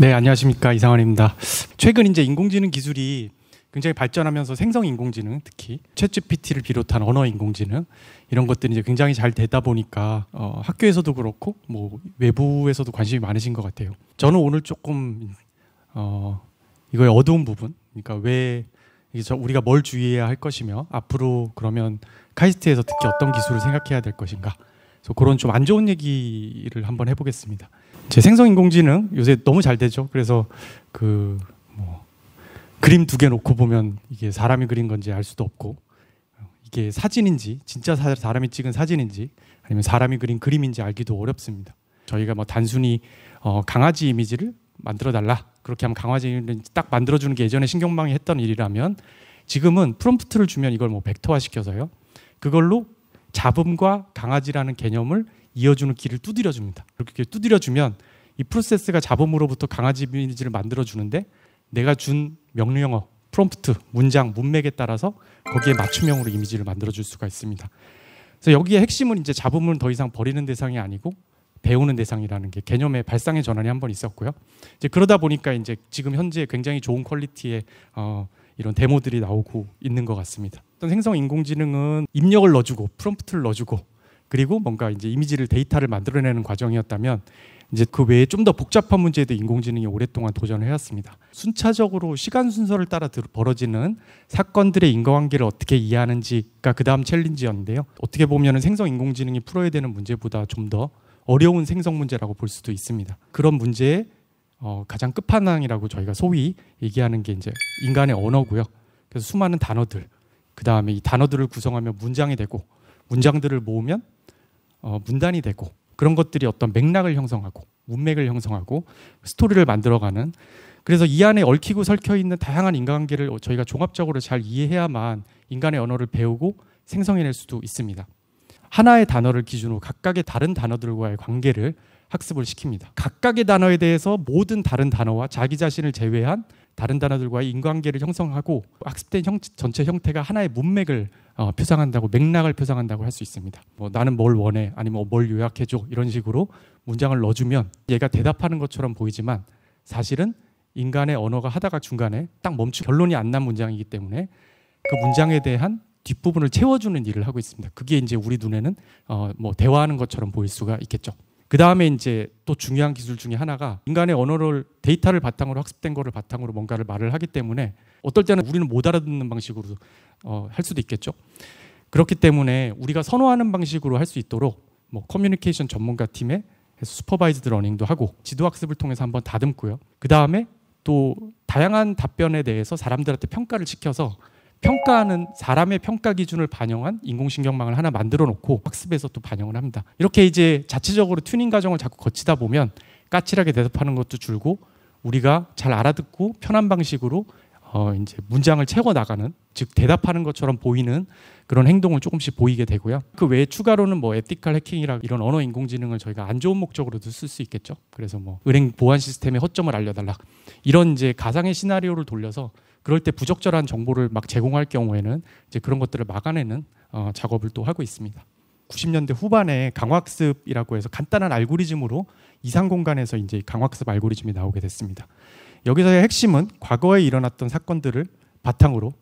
네, 안녕하십니까. 이상환입니다. 최근 이제 인공지능 기술이 굉장히 발전하면서 생성 인공지능 특히 챗GPT를 비롯한 언어 인공지능 이런 것들이 이제 굉장히 잘 되다 보니까 어, 학교에서도 그렇고 뭐 외부에서도 관심이 많으신 것 같아요. 저는 오늘 조금 어, 이거의 어두운 부분, 그러니까 왜 우리가 뭘 주의해야 할 것이며 앞으로 그러면 카이스트에서 특히 어떤 기술을 생각해야 될 것인가, 그래서 그런 좀 안 좋은 얘기를 한번 해보겠습니다. 제 생성 인공지능 요새 너무 잘 되죠. 그래서 그 뭐 그림 두 개 놓고 보면 이게 사람이 그린 건지 알 수도 없고 이게 사진인지 진짜 사, 람이 찍은 사진인지 아니면 사람이 그린 그림인지 알기도 어렵습니다. 저희가 뭐 단순히 어, 강아지 이미지를 만들어 달라 그렇게 하면 강아지는딱 만들어 주는 게 예전에 신경망이 했던 일이라면 지금은 프롬프트를 주면 이걸 뭐 벡터화 시켜서요. 그걸로 잡음과 강아지라는 개념을 이어주는 길을 두드려 줍니다. 이렇게 두드려 주면 이 프로세스가 잡음으로부터 강아지 이미지를 만들어 주는데 내가 준 명령어, 프롬프트, 문장, 문맥에 따라서 거기에 맞춤형으로 이미지를 만들어 줄 수가 있습니다. 그래서 여기에 핵심은 이제 잡음을더 이상 버리는 대상이 아니고 배우는 대상이라는 게 개념의 발상의 전환이 한 번 있었고요. 이제 그러다 보니까 이제 지금 현재 굉장히 좋은 퀄리티의 어, 이런 데모들이 나오고 있는 것 같습니다. 어떤 생성 인공지능은 입력을 넣어주고 프롬프트를 넣어주고 그리고 뭔가 이제 이미지를 데이터를 만들어내는 과정이었다면 이제 그 외에 좀 더 복잡한 문제에도 인공지능이 오랫동안 도전을 해왔습니다. 순차적으로 시간 순서를 따라 벌어지는 사건들의 인과관계를 어떻게 이해하는지가 그 다음 챌린지였는데요. 어떻게 보면 생성 인공지능이 풀어야 되는 문제보다 좀 더 어려운 생성 문제라고 볼 수도 있습니다. 그런 문제의 어, 가장 끝판왕이라고 저희가 소위 얘기하는 게 이제 인간의 언어고요. 그래서 수많은 단어들 그 다음에 이 단어들을 구성하면 문장이 되고 문장들을 모으면 어, 문단이 되고 그런 것들이 어떤 맥락을 형성하고 문맥을 형성하고 스토리를 만들어가는 그래서 이 안에 얽히고 설켜 있는 다양한 인간관계를 저희가 종합적으로 잘 이해해야만 인간의 언어를 배우고 생성해낼 수도 있습니다. 하나의 단어를 기준으로 각각의 다른 단어들과의 관계를 학습을 시킵니다. 각각의 단어에 대해서 모든 다른 단어와 자기 자신을 제외한 다른 단어들과의 인관계를 형성하고 학습된 형, 전체 형태가 하나의 문맥을 어, 표상한다고 맥락을 표상한다고 할 수 있습니다. 뭐 나는 뭘 원해 아니면 뭘 요약해 줘 이런 식으로 문장을 넣어주면 얘가 대답하는 것처럼 보이지만 사실은 인간의 언어가 하다가 중간에 딱 멈추 결론이 안 난 문장이기 때문에 그 문장에 대한 뒷부분을 채워주는 일을 하고 있습니다. 그게 이제 우리 눈에는 어, 뭐 대화하는 것처럼 보일 수가 있겠죠. 그 다음에 이제 또 중요한 기술 중에 하나가 인간의 언어를 데이터를 바탕으로 학습된 거를 바탕으로 뭔가를 말을 하기 때문에 어떨 때는 우리는 못 알아듣는 방식으로 어, 할 수도 있겠죠. 그렇기 때문에 우리가 선호하는 방식으로 할 수 있도록 뭐 커뮤니케이션 전문가 팀에 슈퍼바이즈드 러닝도 하고 지도학습을 통해서 한번 다듬고요. 그 다음에 또 다양한 답변에 대해서 사람들한테 평가를 시켜서 평가하는 사람의 평가 기준을 반영한 인공신경망을 하나 만들어 놓고 학습에서 또 반영을 합니다. 이렇게 이제 자체적으로 튜닝 과정을 자꾸 거치다 보면 까칠하게 대답하는 것도 줄고 우리가 잘 알아듣고 편한 방식으로 어 이제 문장을 채워 나가는 즉 대답하는 것처럼 보이는 그런 행동을 조금씩 보이게 되고요. 그 외에 추가로는 뭐 에티컬 해킹이라 이런 언어 인공지능을 저희가 안 좋은 목적으로도 쓸 수 있겠죠. 그래서 뭐 은행 보안 시스템의 허점을 알려달라 이런 이제 가상의 시나리오를 돌려서 그럴 때 부적절한 정보를 막 제공할 경우에는 이제 그런 것들을 막아내는 어, 작업을 또 하고 있습니다. 90년대 후반에 강학습이라고 해서 간단한 알고리즘으로 이상 공간에서 이제 강학습 알고리즘이 나오게 됐습니다. 여기서의 핵심은 과거에 일어났던 사건들을 바탕으로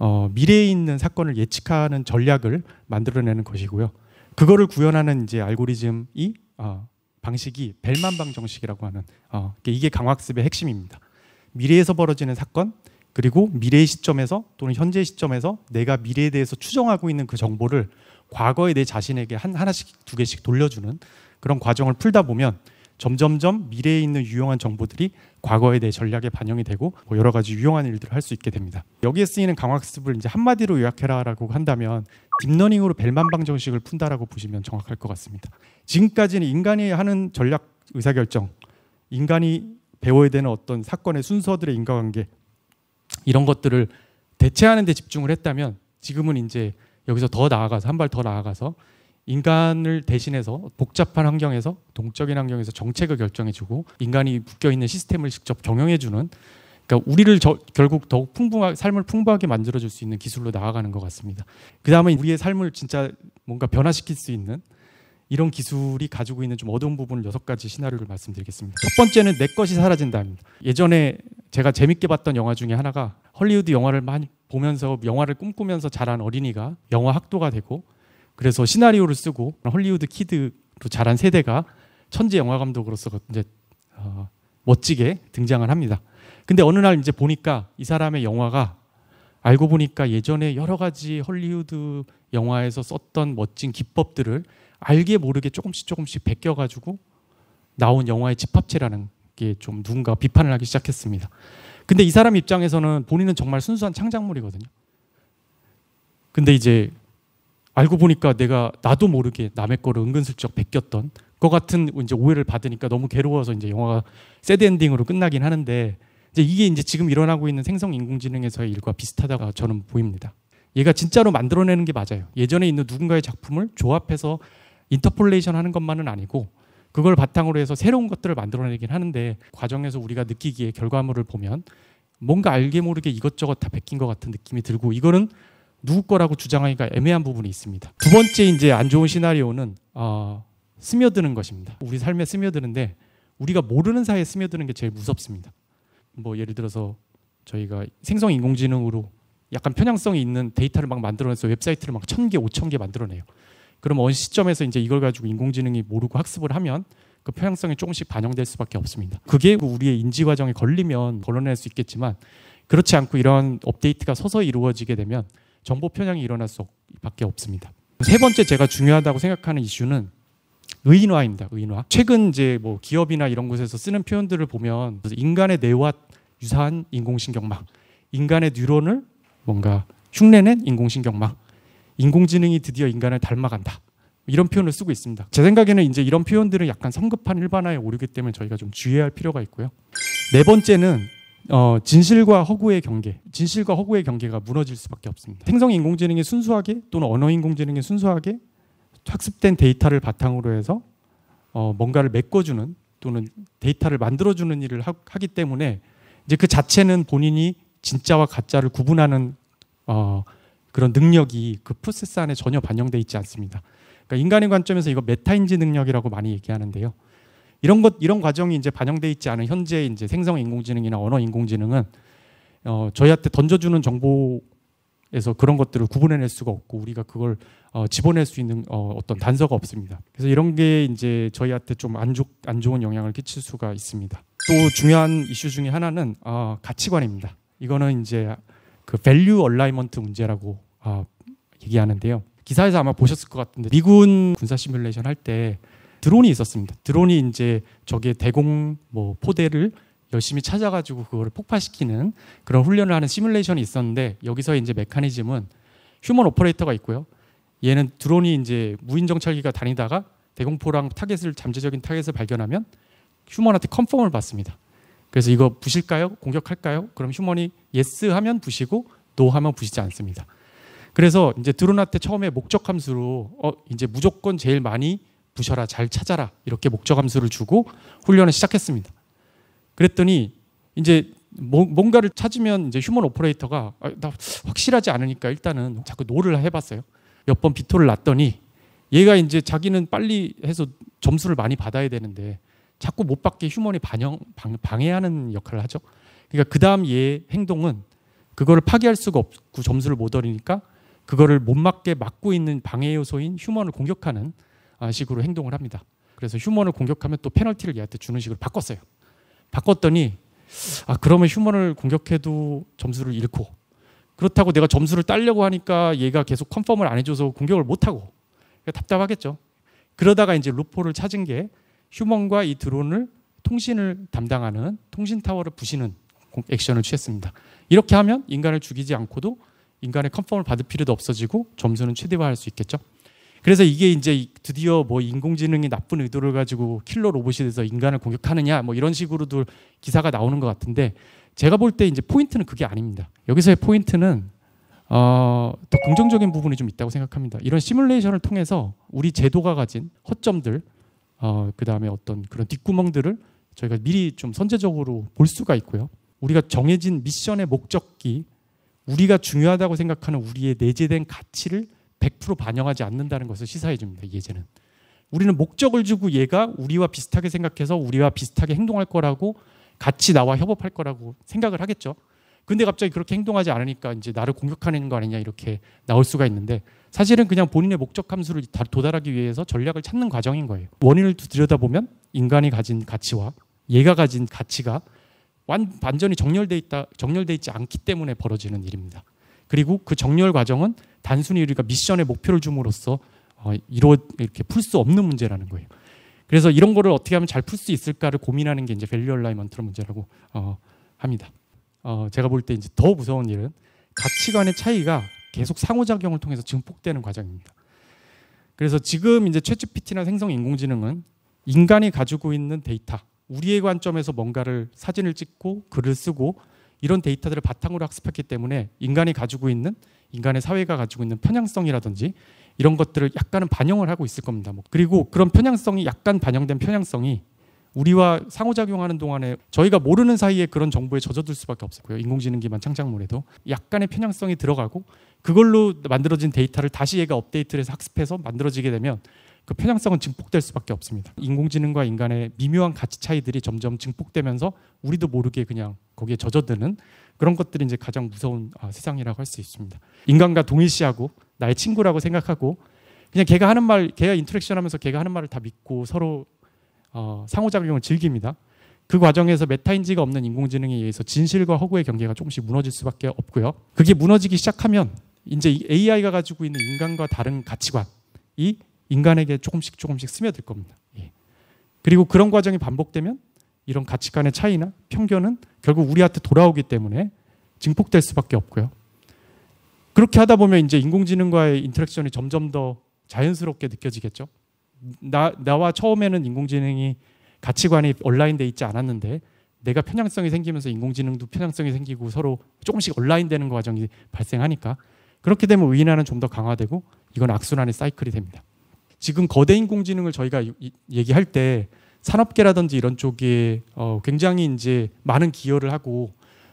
어, 미래에 있는 사건을 예측하는 전략을 만들어내는 것이고요. 그거를 구현하는 이제 알고리즘이 어, 방식이 벨만방 정식이라고 하는 어, 이게 강학습의 핵심입니다. 미래에서 벌어지는 사건 그리고 미래의 시점에서 또는 현재 시점에서 내가 미래에 대해서 추정하고 있는 그 정보를 과거에 내 자신에게 한 하나씩 두 개씩 돌려주는 그런 과정을 풀다 보면 점점점 미래에 있는 유용한 정보들이 과거에 내 전략에 반영이 되고 뭐 여러 가지 유용한 일들을 할 수 있게 됩니다. 여기에 쓰이는 강학습을 이제 한마디로 요약해라라고 한다면 딥러닝으로 벨만 방정식을 푼다라고 보시면 정확할 것 같습니다. 지금까지는 인간이 하는 전략 의사결정, 인간이 배워야 되는 어떤 사건의 순서들의 인과관계 이런 것들을 대체하는 데 집중을 했다면 지금은 이제 여기서 더 나아가서 한 발 더 나아가서 인간을 대신해서 복잡한 환경에서 동적인 환경에서 정책을 결정해주고 인간이 묶여 있는 시스템을 직접 경영해주는 그러니까 우리를 저, 결국 더욱 풍부하 삶을 풍부하게 만들어줄 수 있는 기술로 나아가는 것 같습니다. 그 다음에 우리의 삶을 진짜 뭔가 변화시킬 수 있는 이런 기술이 가지고 있는 좀어두운 부분을 여섯 가지 시나리오를 말씀드리겠습니다. 첫 번째는 내 것이 사라진다입니다. 예전에 제가 재밌게 봤던 영화 중에 하나가 헐리우드 영화를 많이 보면서 영화를 꿈꾸면서 자란 어린이가 영화 학도가 되고 그래서 시나리오를 쓰고 헐리우드 키드로 자란 세대가 천재 영화 감독으로서 이제 어, 멋지게 등장을 합니다. 근데 어느 날 이제 보니까 이 사람의 영화가 알고 보니까 예전에 여러 가지 헐리우드 영화에서 썼던 멋진 기법들을 알게 모르게 조금씩 조금씩 베껴가지고 나온 영화의 집합체라는 게 좀 누군가 비판을 하기 시작했습니다. 근데 이 사람 입장에서는 본인은 정말 순수한 창작물이거든요. 근데 이제 알고 보니까 내가 나도 모르게 남의 거를 은근슬쩍 베꼈던 것 같은 이제 오해를 받으니까 너무 괴로워서 이제 영화가 새드 엔딩으로 끝나긴 하는데 이제 이게 이제 지금 일어나고 있는 생성 인공지능에서의 일과 비슷하다가 저는 보입니다. 얘가 진짜로 만들어내는 게 맞아요. 예전에 있는 누군가의 작품을 조합해서 인터폴레이션 하는 것만은 아니고 그걸 바탕으로 해서 새로운 것들을 만들어내긴 하는데 과정에서 우리가 느끼기에 결과물을 보면 뭔가 알게 모르게 이것저것 다 베낀 것 같은 느낌이 들고 이거는 누구 거라고 주장하기가 애매한 부분이 있습니다. 두 번째 이제 안 좋은 시나리오는 어, 스며드는 것입니다. 우리 삶에 스며드는데 우리가 모르는 사이에 스며드는 게 제일 무섭습니다. 뭐 예를 들어서 저희가 생성 인공지능으로 약간 편향성이 있는 데이터를 막 만들어내서 웹사이트를 막 천 개, 오천 개 만들어내요. 그럼 어느 시점에서 이제 이걸 가지고 인공지능이 모르고 학습을 하면 그 편향성이 조금씩 반영될 수밖에 없습니다. 그게 우리의 인지 과정에 걸리면 걸러낼 수 있겠지만 그렇지 않고 이런 업데이트가 서서히 이루어지게 되면 정보 편향이 일어날 수밖에 없습니다. 세 번째 제가 중요하다고 생각하는 이슈는 의인화입니다. 의인화. 최근 이제 뭐 기업이나 이런 곳에서 쓰는 표현들을 보면 인간의 뇌와 유사한 인공신경막, 인간의 뉴런을 뭔가 흉내낸 인공신경막 인공지능이 드디어 인간을 닮아간다. 이런 표현을 쓰고 있습니다. 제 생각에는 이제 이런 표현들은 약간 성급한 일반화에 오르기 때문에 저희가 좀 주의할 필요가 있고요. 네 번째는 어, 진실과 허구의 경계, 진실과 허구의 경계가 무너질 수밖에 없습니다. 생성 인공지능이 순수하게 또는 언어 인공지능이 순수하게 학습된 데이터를 바탕으로 해서 어, 뭔가를 메꿔주는 또는 데이터를 만들어주는 일을 하, 기 때문에 이제 그 자체는 본인이 진짜와 가짜를 구분하는 어, 그런 능력이 그 프로세스 안에 전혀 반영돼 있지 않습니다. 그러니까 인간의 관점에서 이거 메타인지 능력이라고 많이 얘기하는데요. 이런 것 이런 과정이 이제 반영돼 있지 않은 현재 이제 생성 인공지능이나 언어 인공지능은 어, 저희한테 던져주는 정보에서 그런 것들을 구분해낼 수가 없고 우리가 그걸 어, 집어낼 수 있는 어, 어떤 단서가 없습니다. 그래서 이런 게 이제 저희한테 좀안 안 좋은 영향을 끼칠 수가 있습니다. 또 중요한 이슈 중에 하나는 어, 가치관입니다. 이거는 이제 그 밸류 얼라이먼트 문제라고 어, 얘기하는데요. 기사에서 아마 보셨을 것 같은데 미군 군사 시뮬레이션 할 때 드론이 있었습니다. 드론이 이제 적의 대공 뭐 포대를 열심히 찾아가지고 그거를 폭파시키는 그런 훈련을 하는 시뮬레이션이 있었는데 여기서 이제 메커니즘은 휴먼 오퍼레이터가 있고요. 얘는 드론이 이제 무인 정찰기가 다니다가 대공포랑 타겟을 잠재적인 타겟을 발견하면 휴먼한테 컨펌을 받습니다. 그래서 이거 부실까요? 공격할까요? 그럼 휴먼이 예스 하면 부시고 노 하면 부시지 않습니다. 그래서 이제 드론한테 처음에 목적 함수로 어 이제 무조건 제일 많이 부셔라 잘 찾아라 이렇게 목적 함수를 주고 훈련을 시작했습니다. 그랬더니 이제 뭐, 뭔가를 찾으면 이제 휴먼 오퍼레이터가 아, 나 확실하지 않으니까 일단은 자꾸 노를 해봤어요. 몇 번 비토를 놨더니 얘가 이제 자기는 빨리 해서 점수를 많이 받아야 되는데 자꾸 못 받게 휴먼이 반영 방, 해하는 역할을 하죠. 그러니까 그 다음 얘 행동은 그거를 파괴할 수가 없고 점수를 못 얻으니까 그거를 못맞게 막고 있는 방해 요소인 휴먼을 공격하는 아, 식으로 행동을 합니다. 그래서 휴먼을 공격하면 또 페널티를 얘한테 주는 식으로 바꿨어요. 바꿨더니 아 그러면 휴먼을 공격해도 점수를 잃고 그렇다고 내가 점수를 따려고 하니까 얘가 계속 컨펌을 안 해줘서 공격을 못 하고 그러니까 답답하겠죠. 그러다가 이제 루포를 찾은 게 휴먼과 이 드론을 통신을 담당하는 통신 타워를 부시는 액션을 취했습니다. 이렇게 하면 인간을 죽이지 않고도 인간의 컨펌을 받을 필요도 없어지고 점수는 최대화할 수 있겠죠. 그래서 이게 이제 드디어 뭐 인공지능이 나쁜 의도를 가지고 킬러 로봇이 돼서 인간을 공격하느냐 뭐 이런 식으로도 기사가 나오는 것 같은데 제가 볼 때 이제 포인트는 그게 아닙니다. 여기서의 포인트는 어, 더 긍정적인 부분이 좀 있다고 생각합니다. 이런 시뮬레이션을 통해서 우리 제도가 가진 허점들, 어, 그 다음에 어떤 그런 뒷구멍들을 저희가 미리 좀 선제적으로 볼 수가 있고요. 우리가 정해진 미션의 목적이 우리가 중요하다고 생각하는 우리의 내재된 가치를 100% 반영하지 않는다는 것을 시사해 줍니다. 예제는 우리는 목적을 주고 얘가 우리와 비슷하게 생각해서 우리와 비슷하게 행동할 거라고 같이 나와 협업할 거라고 생각을 하겠죠. 근데 갑자기 그렇게 행동하지 않으니까 이제 나를 공격하는 거 아니냐 이렇게 나올 수가 있는데 사실은 그냥 본인의 목적 함수를 도달하기 위해서 전략을 찾는 과정인 거예요. 원인을 들여다보면 인간이 가진 가치와 얘가 가진 가치가 완, 완전히 정렬되어 있다 정렬돼 있지 않기 때문에 벌어지는 일입니다. 그리고 그 정렬 과정은 단순히 우리가 미션의 목표를 줌으로써 어, 이루 이렇게 풀 수 없는 문제라는 거예요. 그래서 이런 거를 어떻게 하면 잘 풀 수 있을까를 고민하는 게 이제 밸류 얼라이먼트 문제라고 어, 합니다. 어, 제가 볼 때 이제 더 무서운 일은 가치관의 차이가 계속 상호작용을 통해서 증폭되는 과정입니다. 그래서 지금 이제 챗GPT나 생성 인공지능은 인간이 가지고 있는 데이터 우리의 관점에서 뭔가를 사진을 찍고 글을 쓰고 이런 데이터들을 바탕으로 학습했기 때문에 인간이 가지고 있는 인간의 사회가 가지고 있는 편향성이라든지 이런 것들을 약간은 반영을 하고 있을 겁니다. 뭐 그리고 그런 편향성이 약간 반영된 편향성이 우리와 상호작용하는 동안에 저희가 모르는 사이에 그런 정보에 젖어들 수밖에 없었고요. 인공지능기반 창작물에도 약간의 편향성이 들어가고 그걸로 만들어진 데이터를 다시 얘가 업데이트를 해서 학습해서 만들어지게 되면 그 편향성은 증폭될 수밖에 없습니다. 인공지능과 인간의 미묘한 가치 차이들이 점점 증폭되면서 우리도 모르게 그냥 거기에 젖어드는 그런 것들이 이제 가장 무서운 아, 세상이라고 할 수 있습니다. 인간과 동일시하고 나의 친구라고 생각하고 그냥 걔가 하는 말, 걔가 인터랙션 하면서 걔가 하는 말을 다 믿고 서로 어, 상호작용을 즐깁니다. 그 과정에서 메타인지가 없는 인공지능에 의해서 진실과 허구의 경계가 조금씩 무너질 수밖에 없고요. 그게 무너지기 시작하면 이제 AI가 가지고 있는 인간과 다른 가치관이 인간에게 조금씩 조금씩 스며들 겁니다. 예. 그리고 그런 과정이 반복되면 이런 가치관의 차이나 편견은 결국 우리한테 돌아오기 때문에 증폭될 수밖에 없고요. 그렇게 하다 보면 이제 인공지능과의 인터랙션이 점점 더 자연스럽게 느껴지겠죠. 나, 나와 처음에는 인공지능이 가치관이 온라인돼 있지 않았는데 내가 편향성이 생기면서 인공지능도 편향성이 생기고 서로 조금씩 온라인되는 과정이 발생하니까 그렇게 되면 의인화는 좀 더 강화되고 이건 악순환의 사이클이 됩니다. 지금 거대 인공지능을 저희가 얘기할 때 산업계라든지 이런 쪽에 어, 굉장히 이제 많은 기여를 하고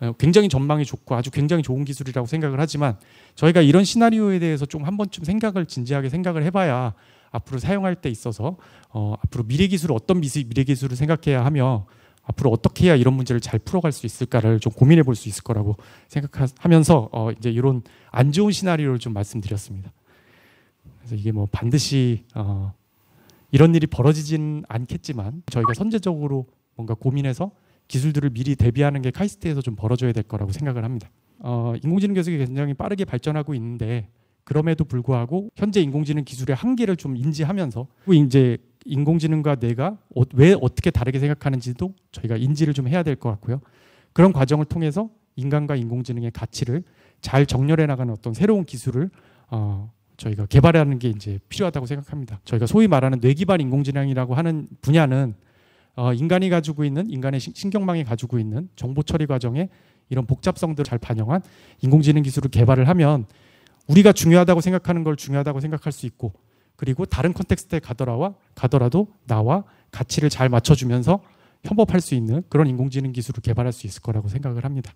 어, 굉장히 전망이 좋고 아주 굉장히 좋은 기술이라고 생각을 하지만 저희가 이런 시나리오에 대해서 좀 한 번쯤 생각을 진지하게 생각을 해봐야 앞으로 사용할 때 있어서 어, 앞으로 미래 기술을 어떤 미 미래 기술을 생각해야 하며 앞으로 어떻게 해야 이런 문제를 잘 풀어갈 수 있을까를 좀 고민해 볼 수 있을 거라고 생각하면서 어, 이제 이런 안 좋은 시나리오를 좀 말씀드렸습니다. 그래서 이게 뭐 반드시 어, 이런 일이 벌어지진 않겠지만 저희가 선제적으로 뭔가 고민해서 기술들을 미리 대비하는 게 카이스트에서 좀 벌어져야 될 거라고 생각을 합니다. 어, 인공지능 기술이 굉장히 빠르게 발전하고 있는데 그럼에도 불구하고 현재 인공지능 기술의 한계를 좀 인지하면서 이제 인공지능과 내가 어, 왜 어떻게 다르게 생각하는지도 저희가 인지를 좀 해야 될 것 같고요. 그런 과정을 통해서 인간과 인공지능의 가치를 잘 정렬해 나가는 어떤 새로운 기술을 어, 저희가 개발하는 게 이제 필요하다고 생각합니다. 저희가 소위 말하는 뇌기반 인공지능이라고 하는 분야는 어, 인간이 가지고 있는 인간의 신경망이 가지고 있는 정보 처리 과정에 이런 복잡성들을 잘 반영한 인공지능 기술을 개발을 하면 우리가 중요하다고 생각하는 걸 중요하다고 생각할 수 있고 그리고 다른 컨텍스트에 가더라와 가더라도 나와 가치를 잘 맞춰주면서 협업할 수 있는 그런 인공지능 기술을 개발할 수 있을 거라고 생각을 합니다.